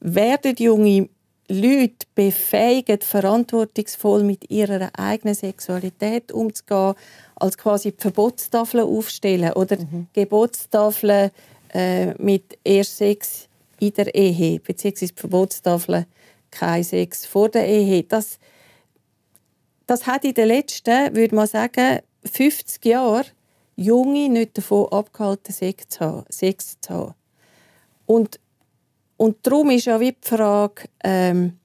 werden junge Leute befähigt, verantwortungsvoll mit ihrer eigenen Sexualität umzugehen, als quasi Verbotstafeln aufstellen oder mhm. Gebotstafeln äh, mit erst Sex in der Ehe, beziehungsweise Verbotstafeln kein Sex vor der Ehe. Das, das hat in den letzten, würde man sagen, 50 Jahren Junge nicht davon abgehalten, Sex zu haben. Und und darum ist ja wie die Frage, ähm,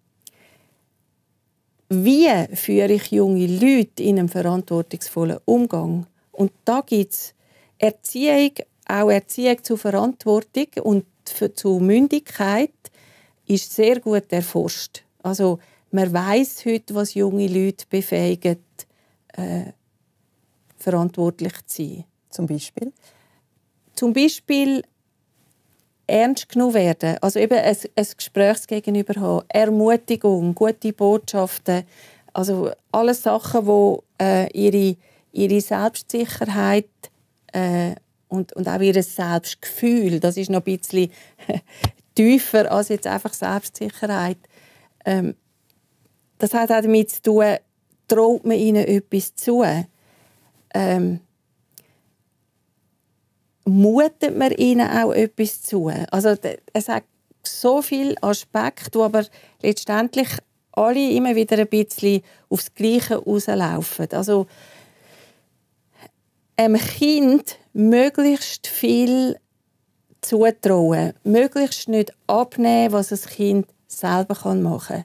wie führe ich junge Leute in einen verantwortungsvollen Umgang? Und da gibt es Erziehung, auch Erziehung zur Verantwortung und für, zu Mündigkeit ist sehr gut erforscht. Also man weiß heute, was junge Leute befähigen, äh, verantwortlich zu sein. Zum Beispiel? Zum Beispiel ernst genommen werden. Also eben ein, ein Gesprächsgegenüber haben, Ermutigung, gute Botschaften, also alles Sachen, die äh, ihre, ihre Selbstsicherheit äh, und, und auch ihr Selbstgefühl, das ist noch ein bisschen <laughs> tiefer als jetzt einfach Selbstsicherheit. Ähm, das hat auch damit zu tun, traut man ihnen etwas zu. Ähm, mutet man ihnen auch etwas zu. Also es hat so viele Aspekte, die aber letztendlich alle immer wieder ein bisschen aufs Gleiche rauslaufen. Also einem Kind möglichst viel zutrauen, möglichst nicht abnehmen, was das Kind selber machen kann.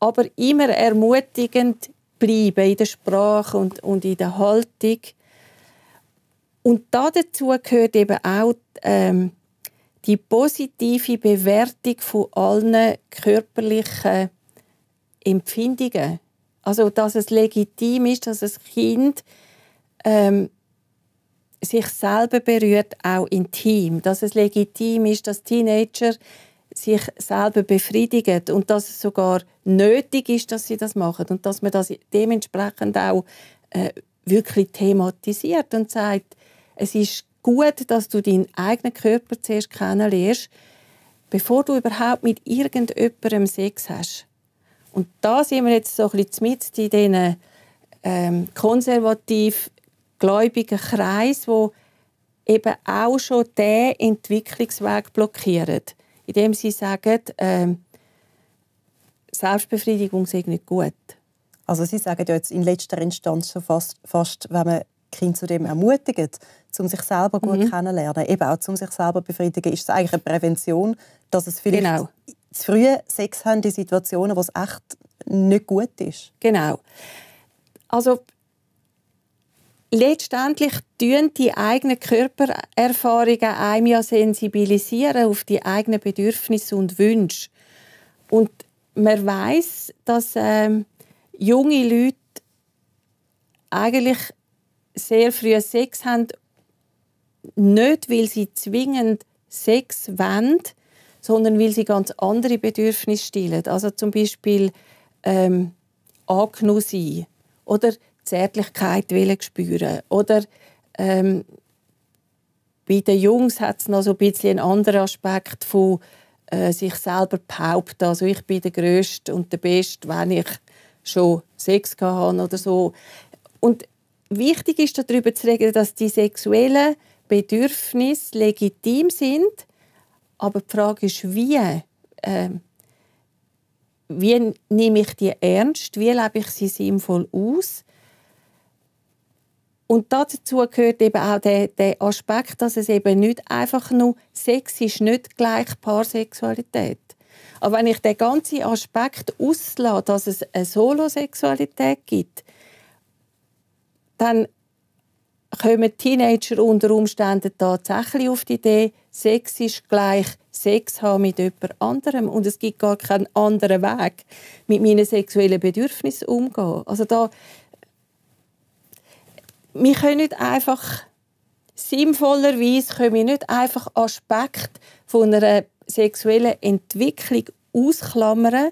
Aber immer ermutigend bleiben in der Sprache und, und in der Haltung, und dazu gehört eben auch ähm, die positive Bewertung von allen körperlichen Empfindungen. Also, dass es legitim ist, dass ein Kind ähm, sich selber berührt, auch intim. Dass es legitim ist, dass Teenager sich selber befriedigen und dass es sogar nötig ist, dass sie das machen und dass man das dementsprechend auch äh, wirklich thematisiert und sagt, es ist gut, dass du deinen eigenen Körper zuerst kennenlernst, bevor du überhaupt mit irgendjemandem Sex hast. Und da sind wir jetzt so ein bisschen mit in diesen ähm, konservativ gläubigen Kreis, wo eben auch schon diesen Entwicklungsweg blockieren, indem sie sagen, ähm, Selbstbefriedigung sei nicht gut. Also Sie sagen ja jetzt in letzter Instanz schon fast, fast wenn man Kind zu dem ermutigt, um sich selber gut mhm. kennenlernen, eben auch um sich selber befriedigen, ist es eigentlich eine Prävention, dass es vielleicht genau. zu früh Sex haben in Situationen, wo es echt nicht gut ist. Genau. Also letztendlich tun die eigenen Körpererfahrungen einem ja sensibilisieren auf die eigenen Bedürfnisse und Wünsche. Und man weiß, dass ähm, junge Leute eigentlich sehr früh Sex haben nicht, weil sie zwingend Sex wollen, sondern weil sie ganz andere Bedürfnisse stillen. Also zum Beispiel ähm, angenommen sein oder Zärtlichkeit wollen spüren oder ähm, bei den Jungs hat es noch so ein bisschen einen anderen Aspekt von äh, sich selber behaupten. Also ich bin der Größte und der Beste, wenn ich schon Sex hatte oder so. Und wichtig ist darüber zu reden, dass die sexuellen Bedürfnisse legitim sind, aber die Frage ist, wie? Äh, wie nehme ich die ernst? Wie lebe ich sie sinnvoll aus? Und dazu gehört eben auch der, der Aspekt, dass es eben nicht einfach nur Sex ist, nicht gleich Paarsexualität. Aber wenn ich den ganzen Aspekt auslasse, dass es eine Solosexualität gibt, dann kommen Teenager unter Umständen tatsächlich auf die Idee, Sex ist gleich Sex haben mit jemand anderem und es gibt gar keinen anderen Weg, mit meinen sexuellen Bedürfnissen umzugehen. Also da, wir können nicht einfach, sinnvollerweise können wir nicht einfach Aspekte von einer sexuellen Entwicklung ausklammern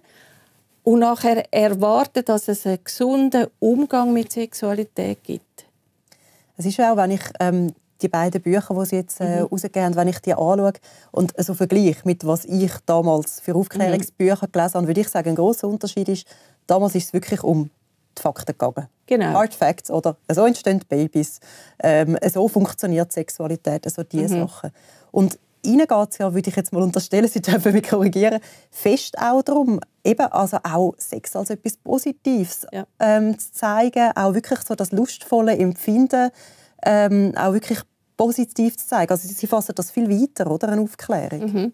und nachher erwarten, dass es einen gesunden Umgang mit Sexualität gibt. Es ist auch, wenn ich ähm, die beiden Bücher, die sie jetzt äh, mhm. rausgegeben haben, wenn ich die anschaue und äh, so vergleiche mit was ich damals für Aufklärungsbücher mhm. gelesen habe, würde ich sagen, ein großer Unterschied ist, damals ist es wirklich um die Fakten gegangen. Genau. Hard Facts oder äh, so entstehen Babys, ähm, so funktioniert Sexualität, also diese mhm. Sachen. Und reingeht es ja, würde ich jetzt mal unterstellen, <laughs> Sie dürfen mich korrigieren, fest auch darum, eben also auch Sex als etwas Positives ja. ähm, zu zeigen, auch wirklich so das lustvolle Empfinden, ähm, auch wirklich positiv zu zeigen. Also Sie fassen das viel weiter, oder, eine Aufklärung? Mhm.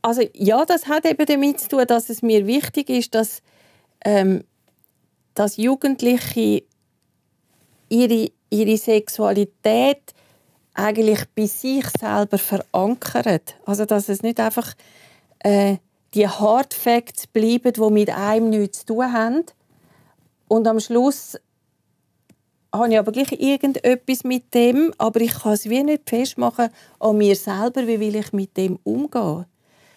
Also ja, das hat eben damit zu tun, dass es mir wichtig ist, dass, ähm, dass Jugendliche ihre, ihre Sexualität eigentlich bei sich selber verankert. Also dass es nicht einfach äh, die Hard Facts bleiben, die mit einem nichts zu tun haben. Und am Schluss habe ich aber gleich irgendetwas mit dem, aber ich kann es wie nicht festmachen an mir selber, wie will ich mit dem umgehen.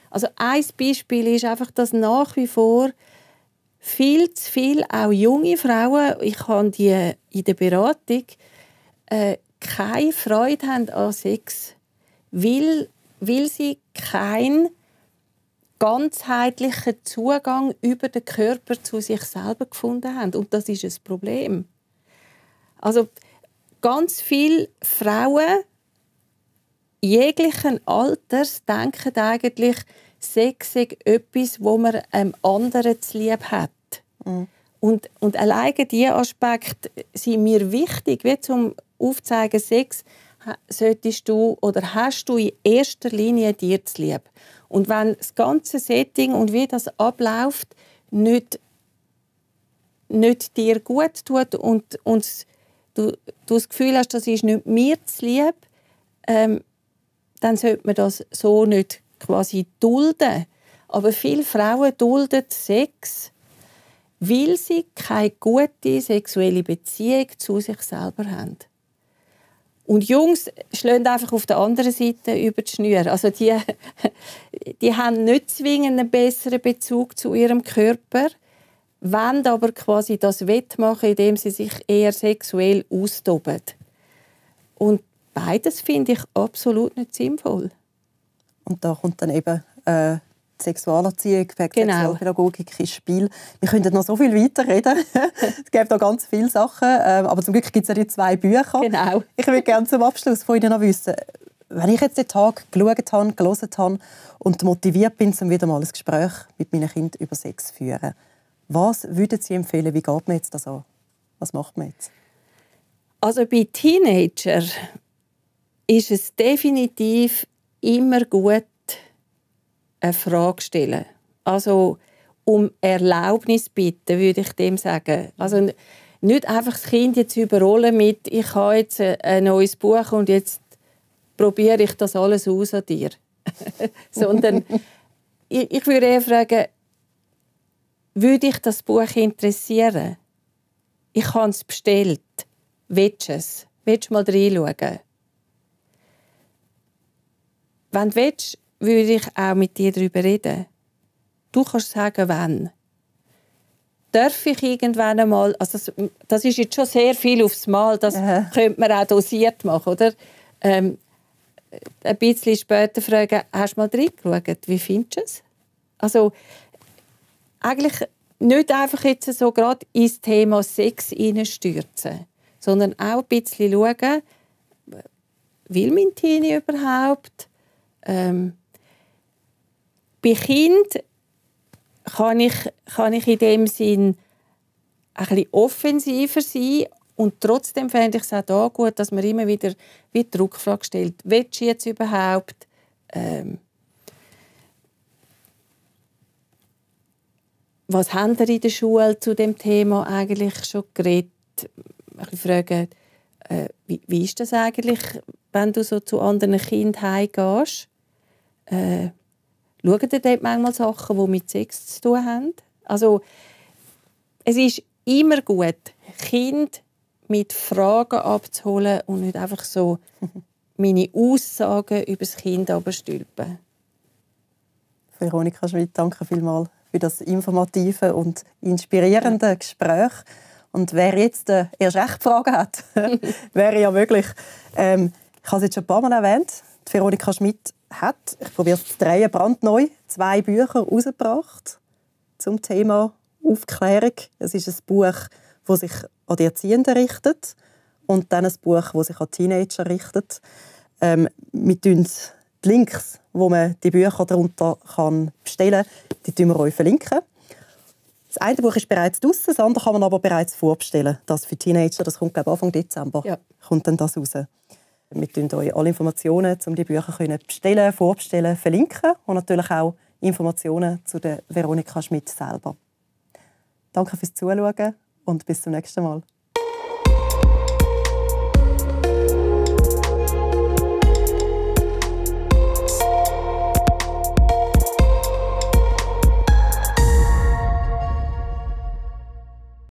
Also ein Beispiel ist einfach, dass nach wie vor viel zu viele, auch junge Frauen, ich habe die in der Beratung, äh, keine Freude haben an Sex, weil, weil sie keinen ganzheitlichen Zugang über den Körper zu sich selber gefunden haben. Und das ist ein Problem. Also ganz viele Frauen jeglichen Alters denken eigentlich, Sex ist etwas, wo man einem ähm, anderen zu lieb hat. Mhm. Und, und alleine diese Aspekte sind mir wichtig, wie zum aufzeigen, Sex solltest du oder hast du in erster Linie dir zu lieb. Und wenn das ganze Setting und wie das abläuft, nicht, nicht dir gut tut und, und du, du das Gefühl hast, das ist nicht mir zu lieb, ähm, dann sollte man das so nicht quasi dulden. Aber viele Frauen dulden Sex, weil sie keine gute sexuelle Beziehung zu sich selber haben. Und Jungs schlagen einfach auf der anderen Seite über die Schnür. Also die, <laughs> die haben nicht zwingend einen besseren Bezug zu ihrem Körper, wollen aber quasi das wettmachen, indem sie sich eher sexuell austoben. Und beides finde ich absolut nicht sinnvoll. Und da kommt dann eben äh, Sexualerziehung, Pflege, genau. Sexualpädagogik Spiel. Wir könnten noch so viel weiterreden. <laughs> es gibt noch ganz viele Sachen, ähm, aber zum Glück gibt es ja die zwei Bücher. Genau. Ich würde gerne zum Abschluss von Ihnen noch wissen, wenn ich jetzt den Tag geschaut habe, gelesen habe und motiviert bin, um wieder mal ein Gespräch mit meinen Kindern über Sex zu führen, was würden Sie empfehlen? Wie geht man jetzt das an? Was macht man jetzt? Also bei Teenagern ist es definitiv immer gut, eine Frage stellen. Also um Erlaubnis bitten, würde ich dem sagen. Also nicht einfach das Kind jetzt überrollen mit, ich habe jetzt äh, ein neues Buch und jetzt probiere ich das alles aus an dir. <laughs> Sondern <laughs> ich, ich würde eher fragen, würde ich das Buch interessieren? Ich habe es bestellt. Willst du es? Willst du mal reinschauen? Wenn du willst, würde ich auch mit dir darüber reden. Du kannst sagen, wann. Darf ich irgendwann einmal, also das, das ist jetzt schon sehr viel aufs Mal, das Aha. könnte man auch dosiert machen, oder? Ähm, ein bisschen später fragen, hast du mal reingeschaut, wie findest du es? Also eigentlich nicht einfach jetzt so gerade ins Thema Sex reinstürzen, sondern auch ein bisschen schauen, will mein Teenie überhaupt? Ähm, bei Kind kann ich, kann ich in dem Sinn ein bisschen offensiver sein und trotzdem fände ich es auch da gut, dass man immer wieder wie die Rückfrage stellt, willst du jetzt überhaupt? Ähm, was haben ihr in der Schule zu dem Thema eigentlich schon geredet? Ich frage, äh, wie, wie ist das eigentlich, wenn du so zu anderen Kindern heimgehst? Äh, schauen dort manchmal Sachen, die mit Sex zu tun haben? Also, es ist immer gut, Kind mit Fragen abzuholen und nicht einfach so <laughs> meine Aussagen über das Kind abstülpen. Veronika Schmidt, danke vielmals für das informative und inspirierende Gespräch. Und wer jetzt äh, erst recht Fragen hat, <laughs> wäre ja möglich. Ähm, ich habe es jetzt schon ein paar Mal erwähnt. Veronika Schmidt hat, ich probiere es zu drehen, brandneu, zwei Bücher herausgebracht zum Thema Aufklärung. Es ist ein Buch, das sich an die Erziehenden richtet und dann ein Buch, das sich an Teenager richtet. Ähm, mit uns die Links, wo man die Bücher darunter kann bestellen kann, die wir euch verlinken. Das eine Buch ist bereits draußen, das andere kann man aber bereits vorbestellen. Das für Teenager, das kommt glaube ich, Anfang Dezember. Ja. Kommt dann das raus. Wir können euch alle Informationen, um die Bücher zu bestellen, vorbestellen, verlinken und natürlich auch Informationen zu der Veronika Schmidt selber. Danke fürs Zuschauen und bis zum nächsten Mal.